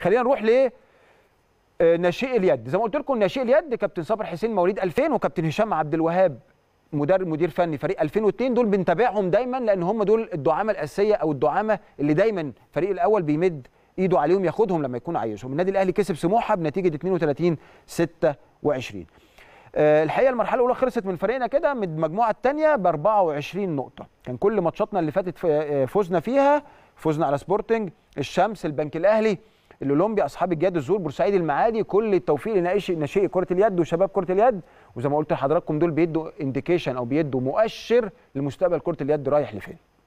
خلينا نروح ل آه، ناشئ اليد زي ما قلت لكم ناشئ اليد كابتن صابر حسين مواليد 2000 وكابتن هشام عبد الوهاب مدرب مدير فني فريق 2002 دول بنتابعهم دايما لان هم دول الدعامه الاساسيه او الدعامه اللي دايما فريق الاول بيمد ايده عليهم ياخدهم لما يكون عايزهم النادي الاهلي كسب سموحه بنتيجه 32 26 أه الحقيقه المرحله الاولى خلصت من فريقنا كده من المجموعه الثانيه ب 24 نقطه كان كل ماتشاتنا اللي فاتت آه، آه، فوزنا فيها فوزنا على سبورتنج الشمس البنك الاهلي الاولمبي اصحاب الجاد الزور بورسعيد المعادي كل التوفيق لناشئ كره اليد وشباب كره اليد وزي ما قلت لحضراتكم دول بيدوا انديكيشن او بيدوا مؤشر لمستقبل كره اليد رايح لفين